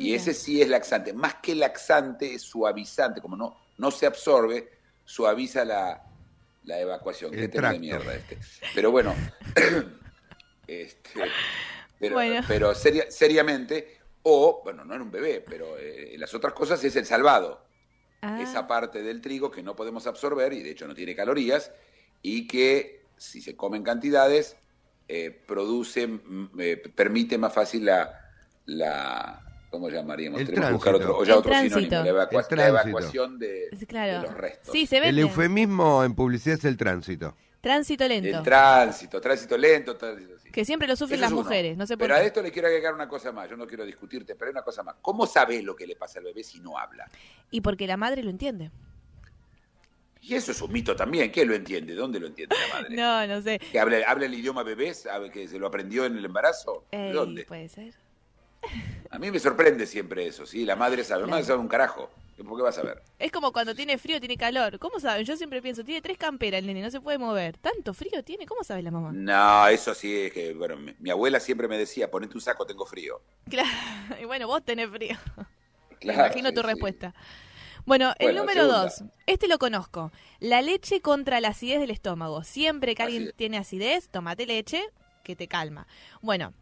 y ese sí es laxante. Más que laxante, es suavizante. Como no, no se absorbe, suaviza la, la evacuación. Qué tema de mierda este. Pero bueno, <coughs> este, pero, seriamente, o, bueno, no era un bebé, pero eh, las otras cosas es el salvado. Ah. Esa parte del trigo que no podemos absorber y de hecho no tiene calorías y que si se comen cantidades eh, produce, mm, eh, permite más fácil la ¿Cómo llamaríamos? Tenemos buscar otro, o ya otro sinónimo, la, evacuación de, los restos. se el eufemismo en publicidad es el tránsito. Tránsito lento. El tránsito, tránsito lento, Que siempre lo sufren las mujeres, no sé por Pero a esto le quiero agregar una cosa más, yo no quiero discutirte, pero hay una cosa más. ¿Cómo sabes lo que le pasa al bebé si no habla? Y porque la madre lo entiende. Y eso es un mito también. ¿Qué lo entiende? ¿Dónde lo entiende la madre? <laughs> no, no sé. ¿Que habla, el idioma bebés? ¿Que se lo aprendió en el embarazo? ¿Dónde? Puede ser. A mí me sorprende siempre eso, ¿sí? La madre sabe, la madre sabe un carajo. ¿Por qué vas a ver? Es como cuando tiene frío, tiene calor. ¿Cómo saben? Yo siempre pienso, tiene tres camperas el nene, no se puede mover. ¿Tanto frío tiene? ¿Cómo sabe la mamá? No, eso sí es que, bueno, mi, abuela siempre me decía, ponete un saco, tengo frío. Claro, <laughs> y bueno, vos tenés frío. <laughs> me imagino tu respuesta. Bueno, el número dos, este lo conozco. La leche contra la acidez del estómago. Siempre que alguien tiene acidez, tomate leche, que te calma. Bueno,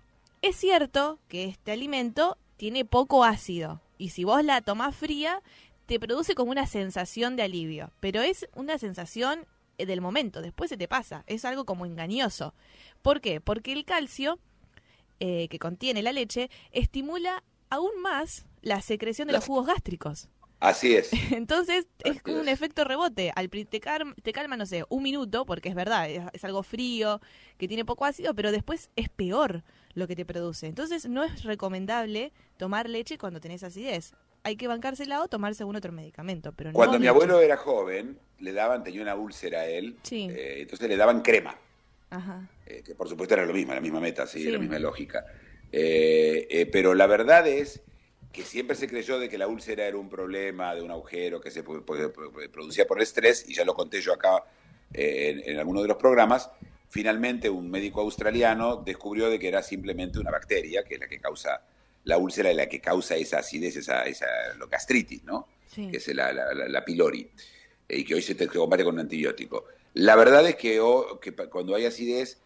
es cierto que este alimento tiene poco ácido y si vos la tomás fría te produce como una sensación de alivio, pero es una sensación eh, del momento, después se te pasa, es algo como engañoso. ¿Por qué? Porque el calcio eh, que contiene la leche estimula aún más la secreción de los jugos gástricos. Así es. <laughs> Entonces es como un efecto rebote. Al te, calma, no sé, un minuto, porque es verdad, es, algo frío, que tiene poco ácido, pero después es peor lo que te produce. Entonces no es recomendable tomar leche cuando tenés acidez. Hay que bancársela o tomarse algún otro medicamento. Pero cuando mi abuelo era joven, le daban, tenía una úlcera a él, eh, entonces le daban crema. Eh, que por supuesto era lo mismo, la misma meta, sí, la misma lógica. Eh, pero la verdad es que siempre se creyó de que la úlcera era un problema, de un agujero que se producía por estrés, y ya lo conté yo acá eh, en, alguno de los programas, finalmente un médico australiano descubrió de que era simplemente una bacteria, que es la que causa la úlcera, y la que causa esa acidez, esa, esa gastritis ¿no? Que es la, la, pylori, eh, y que hoy se, te, combate con un antibiótico. La verdad es que oh, cuando hay acidez,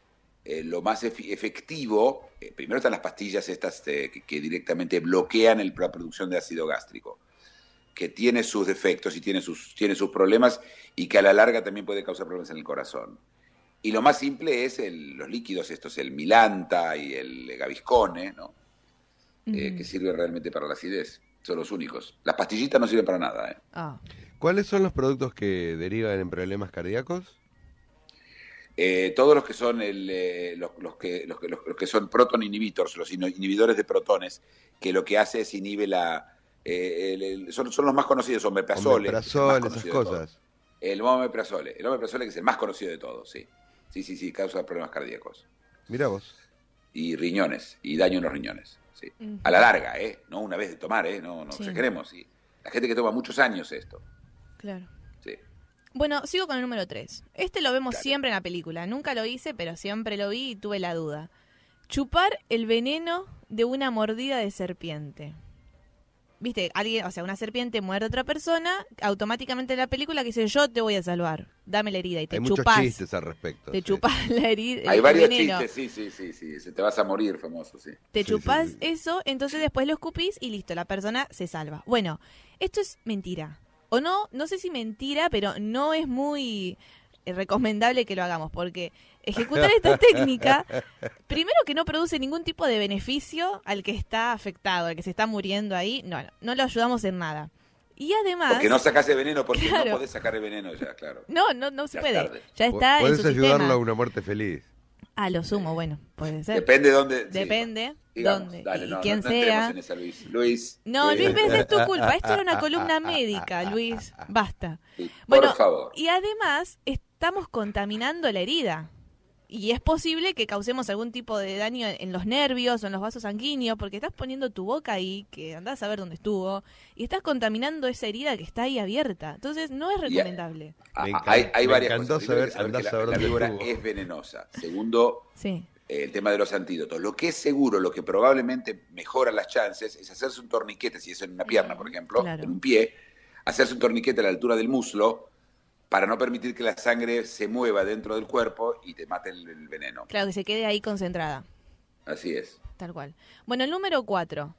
eh, lo más efectivo, eh, primero están las pastillas estas eh, que, directamente bloquean la producción de ácido gástrico, que tiene sus defectos y tiene sus, tiene sus problemas y que a la larga también puede causar problemas en el corazón. Y lo más simple es los líquidos estos, el Milanta y el Gaviscone, ¿no? que sirven realmente para la acidez. Son los únicos. Las pastillitas no sirven para nada. Ah. ¿Cuáles son los productos que derivan en problemas cardíacos? Eh, todos los que son el, eh, los, que, los, que son proton inhibitors, los inhibidores de protones, que lo que hace es inhibe la eh, son, los más conocidos, omeprazole. Omeprazole, esas cosas. El omeprazole, el omeprazole que es el más conocido de todos, sí. Sí, sí, sí, causa problemas cardíacos. Mira vos. Y riñones, y daño en los riñones, A la larga, ¿eh? No una vez de tomar, ¿eh? No, no se queremos La gente que toma muchos años esto. Claro. Bueno, sigo con el número 3. Este lo vemos siempre en la película. Nunca lo hice, pero siempre lo vi y tuve la duda. Chupar el veneno de una mordida de serpiente. Viste, alguien, o sea, una serpiente muerde a otra persona, automáticamente en la película que dice, yo te voy a salvar, dame la herida y te Hay Muchos chistes al respecto. Te <laughs> la herida. Hay varios chistes, sí, sí, sí, sí, te vas a morir, famoso, sí. Te chupas eso, entonces después lo escupís y listo, la persona se salva. Bueno, esto es mentira o no, no sé si mentira, pero no es muy eh, recomendable que lo hagamos, porque ejecutar esta <laughs> técnica, primero que no produce ningún tipo de beneficio al que está afectado, al que se está muriendo ahí, no, no, lo ayudamos en nada. Y además. Porque no sacas el veneno, porque no podés sacar el veneno ya, claro. No, no, no se puede. Ya está. ayudarlo a una muerte feliz. A lo sumo, bueno, puede ser. Depende dónde. Depende. dónde y no, quién sea. Luis. No, eh, Luis, es tu culpa. Esto era una <laughs> columna médica, Luis. Basta. bueno, por favor. Y además, estamos contaminando la herida y es posible que causemos algún tipo de daño en los nervios o en los vasos sanguíneos, porque estás poniendo tu boca ahí, que andás a ver dónde estuvo, y estás contaminando esa herida que está ahí abierta. Entonces, no es recomendable. Ah, ah, hay, varias cosas. la, es venenosa. Segundo, sí. el tema de los antídotos. Lo que es seguro, lo que probablemente mejora las chances, es hacerse un torniquete, si es en una pierna, por ejemplo, en un pie, hacerse un torniquete a la altura del muslo, para no permitir que la sangre se mueva dentro del cuerpo y te mate el, veneno. Claro, que se quede ahí concentrada. Así es. Tal cual. Bueno, el número cuatro.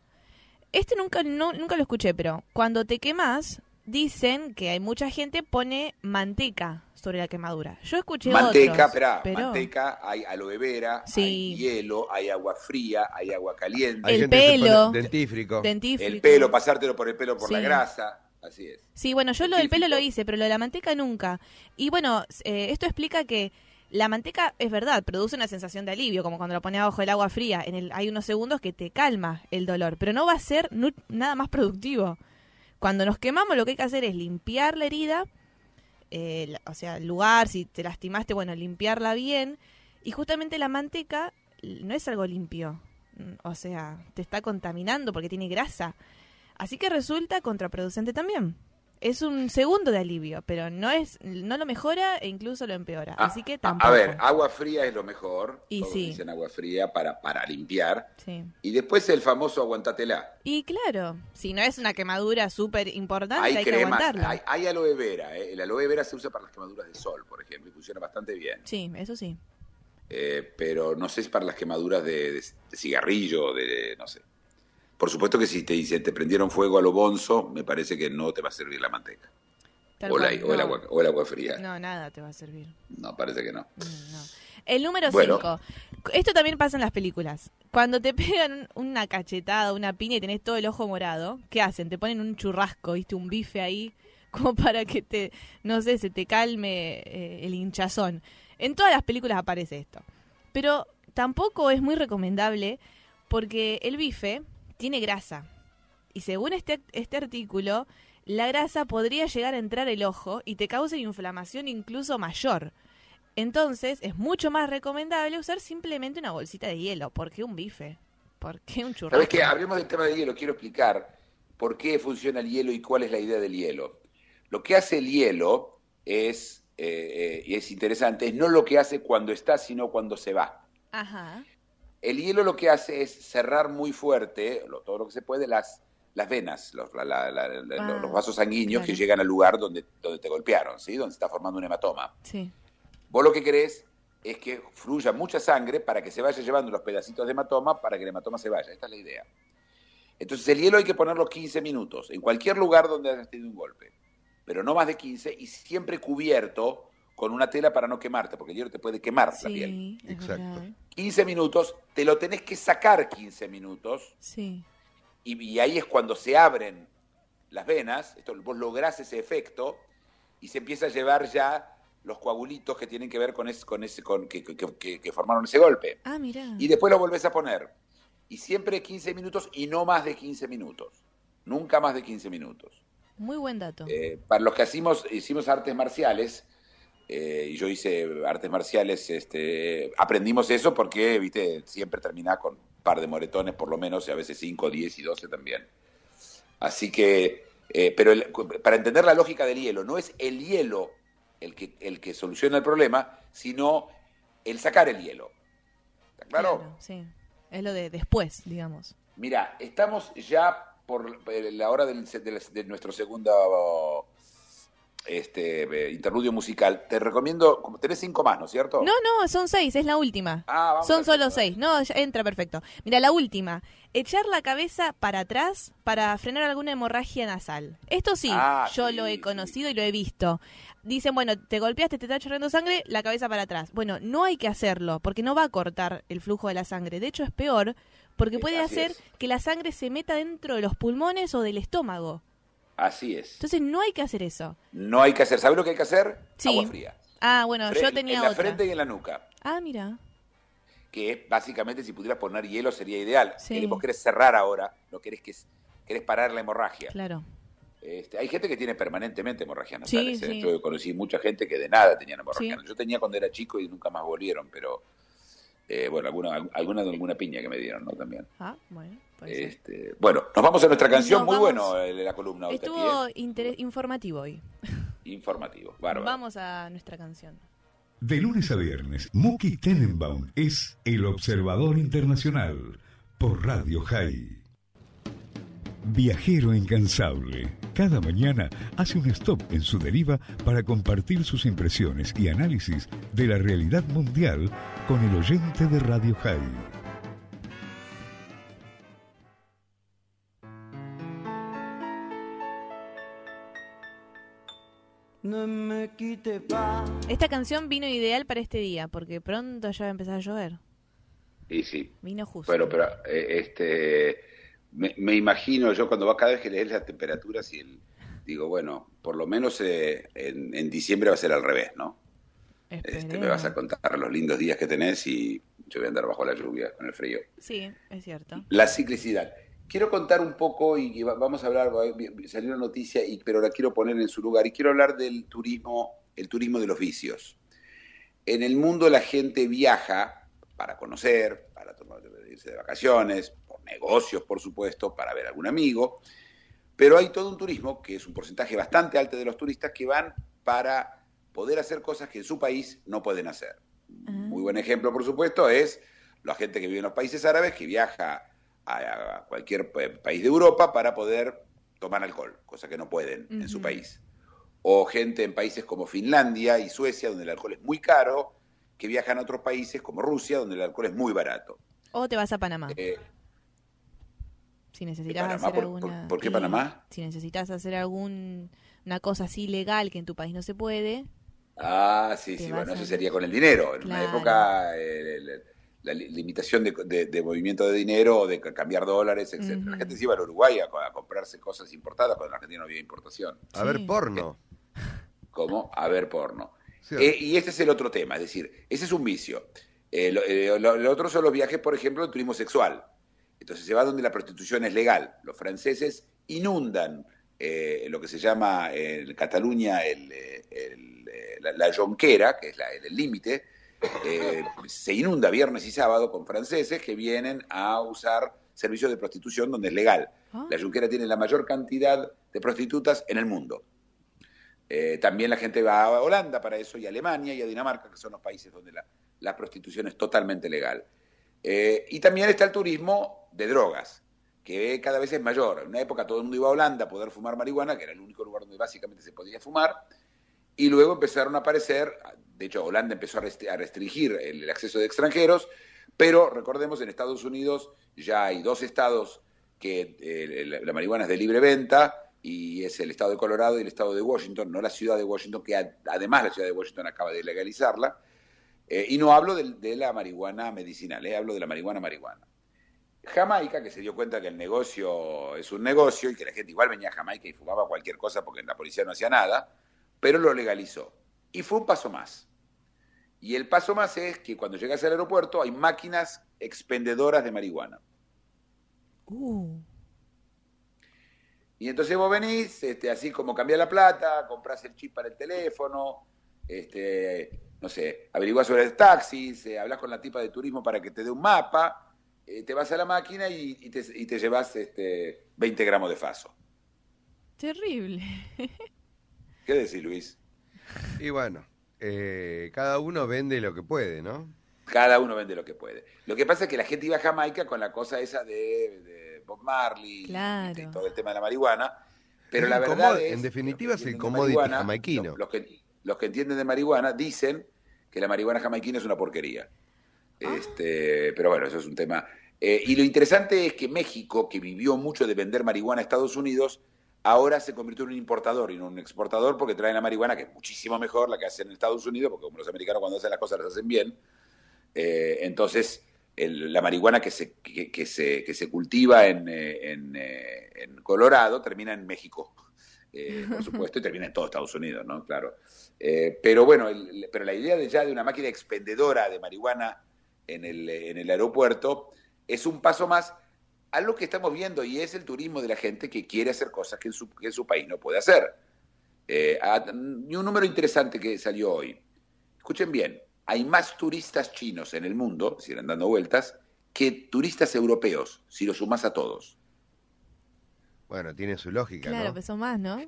Este nunca, nunca lo escuché, pero cuando te quemas, dicen que hay mucha gente pone manteca sobre la quemadura. Yo escuché manteca, otros, pero... manteca, hay aloe vera, hay hielo, hay agua fría, hay agua caliente. el pelo. Dentífrico. El pelo, pasártelo por el pelo por la grasa. Así es. Sí, bueno, yo lo del pelo lo hice, pero lo de la manteca nunca. Y bueno, eh, esto explica que la manteca, es verdad, produce una sensación de alivio, como cuando lo pones abajo del agua fría. En el, hay unos segundos que te calma el dolor, pero no va a ser nada más productivo. Cuando nos quemamos, lo que hay que hacer es limpiar la herida, eh, o sea, el lugar, si te lastimaste, bueno, limpiarla bien. Y justamente la manteca no es algo limpio. Mm, o sea, te está contaminando porque tiene grasa. Así que resulta contraproducente también. Es un segundo de alivio, pero no es no lo mejora e incluso lo empeora. Ah, Así que tampoco. A ver, agua fría es lo mejor. Y Todos sí. agua fría para, para limpiar. Sí. Y después el famoso aguantatela. Y claro, si no es una quemadura súper importante, hay, que aguantarla. Hay, aloe vera. Eh. El aloe vera se usa para las quemaduras de sol, por ejemplo, y funciona bastante bien. Sí, eso sí. Eh, pero no sé si para las quemaduras de, cigarrillo, de no sé. Por supuesto que si te dice, te prendieron fuego a lo bonzo, me parece que no te va a servir la manteca. O, el agua, fría. No, nada te va a servir. No, parece que no. Mm, el número 5. Esto también pasa en las películas. Cuando te <laughs> pegan una cachetada, una piña y tenés todo el ojo morado, ¿qué hacen? Te ponen un churrasco, ¿viste? Un bife ahí, <laughs> como para que te, no sé, se te calme eh, el hinchazón. En todas las películas aparece esto. Pero tampoco es muy recomendable porque el bife tiene grasa. Y según este, este artículo, la grasa podría llegar a entrar el ojo y te causa inflamación incluso mayor. Entonces es mucho más recomendable usar simplemente una bolsita de hielo. ¿Por qué un bife? ¿Por qué un churro? Sabes que hablemos del tema del hielo, quiero explicar por qué funciona el hielo y cuál es la idea del hielo. Lo que hace el hielo es, eh, eh, y es interesante, es no lo que hace cuando está, sino cuando se va. Ajá. El hielo lo que hace es cerrar muy fuerte, todo lo que se puede, las, las venas, los, ah, vasos sanguíneos que llegan al lugar donde, donde te golpearon, ¿sí? donde se está formando un hematoma. Sí. Vos lo que querés es que fluya mucha sangre para que se vaya llevando los pedacitos de hematoma para que el hematoma se vaya. Esta es la idea. Entonces el hielo hay que ponerlo 15 minutos, en cualquier lugar donde hayas tenido un golpe, pero no más de 15 y siempre cubierto con una tela para no quemarte, porque el hierro te puede quemar sí, la piel. Exacto. 15 minutos, te lo tenés que sacar 15 minutos. Sí. Y, ahí es cuando se abren las venas, esto, vos lográs ese efecto y se empieza a llevar ya los coagulitos que tienen que ver con ese, con ese, con, que, que, formaron ese golpe. Ah, mira Y después lo volvés a poner. Y siempre 15 minutos y no más de 15 minutos. Nunca más de 15 minutos. Muy buen dato. Eh, para los que hacimos hicimos artes marciales, eh, y yo hice artes marciales, este, aprendimos eso porque, viste, siempre termina con un par de moretones por lo menos, y a veces 5, 10 y 12 también. Así que, eh, pero para entender la lógica del hielo, no es el hielo el que, el que soluciona el problema, sino el sacar el hielo. ¿Está claro? sí, es lo de después, digamos. Mira, estamos ya por eh, la hora del, de nuestro segundo este eh, interludio musical. Te recomiendo, como tenés cinco más, ¿no es cierto? No, no, son seis, es la última. Ah, son solo seis, no, entra perfecto. Mira, la última, echar la cabeza para atrás para frenar alguna hemorragia nasal. Esto sí, ah, yo lo he conocido y lo he visto. Dicen, bueno, te golpeaste, te está chorreando sangre, la cabeza para atrás. Bueno, no hay que hacerlo, porque no va a cortar el flujo de la sangre. De hecho, es peor, porque puede hacer que la sangre se meta dentro de los pulmones o del estómago. Así es. Entonces no hay que hacer eso. No hay que hacer. ¿Sabes lo que hay que hacer? Agua fría. Ah, bueno, yo tenía En la frente y en la nuca. Ah, mira. Que básicamente si pudieras poner hielo sería ideal. Si queremos vos cerrar ahora, no querés que querés parar la hemorragia. Claro. Este, hay gente que tiene permanentemente hemorragia nasal. ¿eh? Sí, Yo conocí mucha gente que de nada tenía hemorragia Yo tenía cuando era chico y nunca más volvieron, pero eh, bueno, alguna, alguna de alguna piña que me dieron, También. Ah, bueno. Este, bueno, nos vamos a nuestra canción. Muy bueno eh, la columna. Estuvo ¿eh? informativo hoy. <laughs> Informativo, bárbaro. Vamos a nuestra canción. De lunes a viernes, Muki Tenenbaum es el observador internacional por Radio High. Viajero incansable. Cada mañana hace un stop en su deriva para compartir sus impresiones y análisis de la realidad mundial con el oyente de Radio High. No me quite Esta canción vino ideal para este día, porque pronto ya va a empezar a llover. Y sí. Vino justo. Bueno, pero eh, este me, imagino yo cuando va cada vez que lees las temperaturas y digo, bueno, por lo menos eh, en, diciembre va a ser al revés, ¿no? Este, me vas a contar los lindos días que tenés y yo voy a andar bajo la lluvia con el frío. Sí, es cierto. La ciclicidad. Quiero contar un poco y vamos a hablar, salió una noticia, y, pero la quiero poner en su lugar y quiero hablar del turismo, el turismo de los vicios. En el mundo la gente viaja para conocer, para tomar, irse de vacaciones, negocios, por supuesto, para ver algún amigo, pero hay todo un turismo, que es un porcentaje bastante alto de los turistas, que van para poder hacer cosas que en su país no pueden hacer. Ah. Muy buen ejemplo, por supuesto, es la gente que vive en los países árabes, que viaja a, cualquier eh, país de Europa para poder tomar alcohol, cosa que no pueden en su país. O gente en países como Finlandia y Suecia, donde el alcohol es muy caro, que viajan a otros países como Rusia, donde el alcohol es muy barato. O te vas a Panamá. Eh, si necesitas hacer por, alguna. qué Panamá? Si necesitas hacer una cosa así legal que en tu país no se puede. Ah, sí, sí, bueno, eso sería con el dinero. En una época. Eh, la limitación de, de, movimiento de dinero, de cambiar dólares, etc. La gente se iba al Uruguay a, comprarse cosas importadas cuando en Argentina no había importación. A ver porno. ¿Cómo? A ver porno. Eh, y este es el otro tema, es decir, ese es un vicio. Eh, lo, eh, otro son los viajes, por ejemplo, el turismo sexual. Entonces se va donde la prostitución es legal. Los franceses inundan eh, lo que se llama en Cataluña eh, eh, la, yonquera, Jonquera, que es el límite, se inunda viernes y sábado con franceses que vienen a usar servicios de prostitución donde es legal. Ah. La yonquera tiene la mayor cantidad de prostitutas en el mundo. también la gente va a Holanda para eso, y a Alemania y a Dinamarca, que son los países donde la prostitución es totalmente legal. Eh, y también está el turismo de drogas, que cada vez es mayor. En una época todo el mundo iba a Holanda a poder fumar marihuana, que era el único lugar donde básicamente se podía fumar, y luego empezaron a aparecer, de hecho Holanda empezó a restringir el acceso de extranjeros, pero recordemos, en Estados Unidos ya hay dos estados que eh, la marihuana es de libre venta, y es el estado de Colorado y el estado de Washington, no la ciudad de Washington, que además la ciudad de Washington acaba de legalizarla. Eh, y no hablo de, la marihuana medicinal, eh, hablo de la marihuana marihuana. Jamaica, que se dio cuenta que el negocio es un negocio y que la gente igual venía a Jamaica y fumaba cualquier cosa porque la policía no hacía nada, pero lo legalizó. Y fue un paso más. Y el paso más es que cuando llegas al aeropuerto hay máquinas expendedoras de marihuana. Uh. Y entonces vos venís, este, así como cambia la plata, compras el chip para el teléfono, este, no sé, averiguas sobre el taxi, se hablas con la tipa de turismo para que te dé un mapa, eh, te vas a la máquina y, te, llevas este, 20 gramos de faso. Terrible. ¿Qué decís, Luis? Y bueno, eh, cada uno vende lo que puede, ¿no? Cada uno vende lo que puede. Lo que pasa es que la gente iba a Jamaica con la cosa esa de, Bob Marley todo el tema de la marihuana. Pero la verdad es, En definitiva es el commodity jamaiquino. que, los que entienden de marihuana dicen que la marihuana jamaiquina es una porquería. Ah. Este, pero bueno, eso es un tema. Eh, y lo interesante es que México, que vivió mucho de vender marihuana a Estados Unidos, ahora se convirtió en un importador y no un exportador porque traen la marihuana, que es muchísimo mejor la que hacen en Estados Unidos, porque como los americanos cuando hacen las cosas las hacen bien. Eh, entonces, la marihuana que se, se, que se cultiva en, eh, Colorado termina en México. Eh, por <laughs> supuesto, y termina en todo Estados Unidos, ¿no? Claro. Eh, pero bueno, pero la idea de ya de una máquina expendedora de marihuana en el, en el aeropuerto es un paso más a lo que estamos viendo y es el turismo de la gente que quiere hacer cosas que en su, en su país no puede hacer. Eh, un número interesante que salió hoy. Escuchen bien, hay más turistas chinos en el mundo, si andan dando vueltas, que turistas europeos, si los sumas a todos. Bueno, tiene su lógica. Claro, más, ¿no?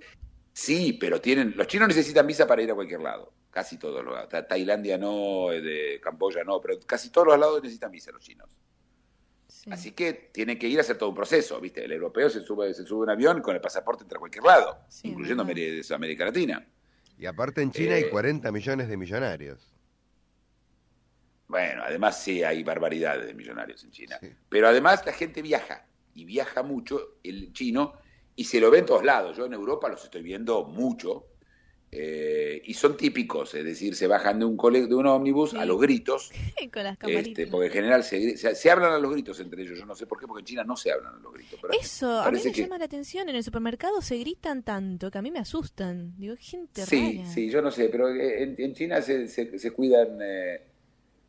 Sí, pero tienen. Los chinos necesitan visa para ir a cualquier lado. Casi todos los lados. Tailandia no, eh, de Camboya no, pero casi todos los lados necesitan visa los chinos. Así que tienen que ir a hacer todo un proceso, ¿viste? El europeo se sube, se sube un avión con el pasaporte entre cualquier lado, incluyendo América, América Latina. Y aparte en China hay 40 eh, millones de millonarios. Bueno, además sí hay barbaridades de millonarios en China. Pero además la gente viaja y viaja mucho el chino y se lo ven en todos lados. Yo en Europa los estoy viendo mucho eh, y son típicos, es decir, se bajan de un de un ómnibus a los gritos. <laughs> Con las este, porque en general se, se, hablan a los gritos entre ellos. Yo no sé por qué, porque en China no se hablan a los gritos. Eso, a mí me llama la atención. En el supermercado se gritan tanto que a mí me asustan. Digo, gente sí, rara. Sí, sí, yo no sé, pero eh, en, China se, cuidan. Eh,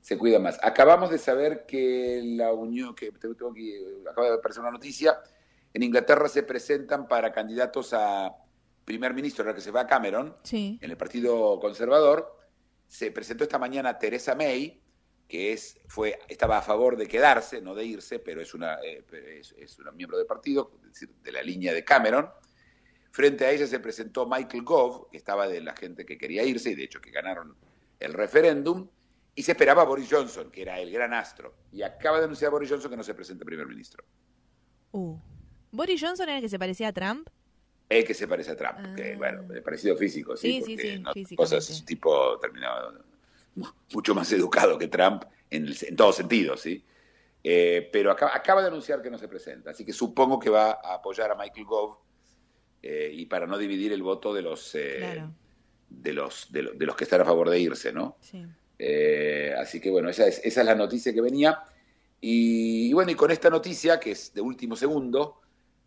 se cuida más. Acabamos de saber que la Unión, que, tengo que acaba de aparecer una noticia, en Inglaterra se presentan para candidatos a primer ministro, la que se va Cameron, en el Partido Conservador, se presentó esta mañana Teresa May, que es, fue, estaba a favor de quedarse, no de irse, pero es una, eh, es, una miembro del partido, es decir, de la línea de Cameron. Frente a ella se presentó Michael Gove, que estaba de la gente que quería irse y de hecho que ganaron el referéndum. Y se esperaba Boris Johnson, que era el gran astro. Y acaba de anunciar a Boris Johnson que no se presenta primer ministro. Uh. ¿Boris Johnson era el que se parecía a Trump? El que se parece a Trump. Ah. Que, bueno, parecido físico, sí. Sí, sí, sí. cosas, es tipo terminado mucho más educado que Trump en, en todos sentidos, ¿sí? Eh, pero acaba, de anunciar que no se presenta. Así que supongo que va a apoyar a Michael Gove eh, y para no dividir el voto de los, eh, de, los de los que están a favor de irse, ¿no? Sí. Eh, así que bueno, esa es, la noticia que venía. Y, bueno, y con esta noticia, que es de último segundo,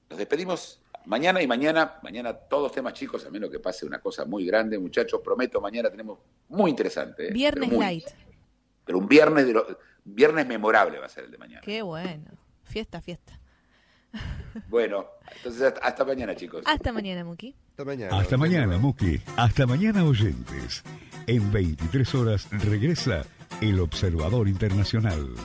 nos despedimos mañana y mañana, mañana todos temas chicos, a menos que pase una cosa muy grande, muchachos, prometo, mañana tenemos muy interesante. ¿eh? Viernes light. Pero un viernes, de viernes memorable va a ser el de mañana. Qué bueno, fiesta, fiesta. Bueno, entonces hasta mañana chicos. Hasta mañana, Muki. Hasta mañana. Muki. Hasta mañana, oyentes. En 23 horas regresa el Observador Internacional.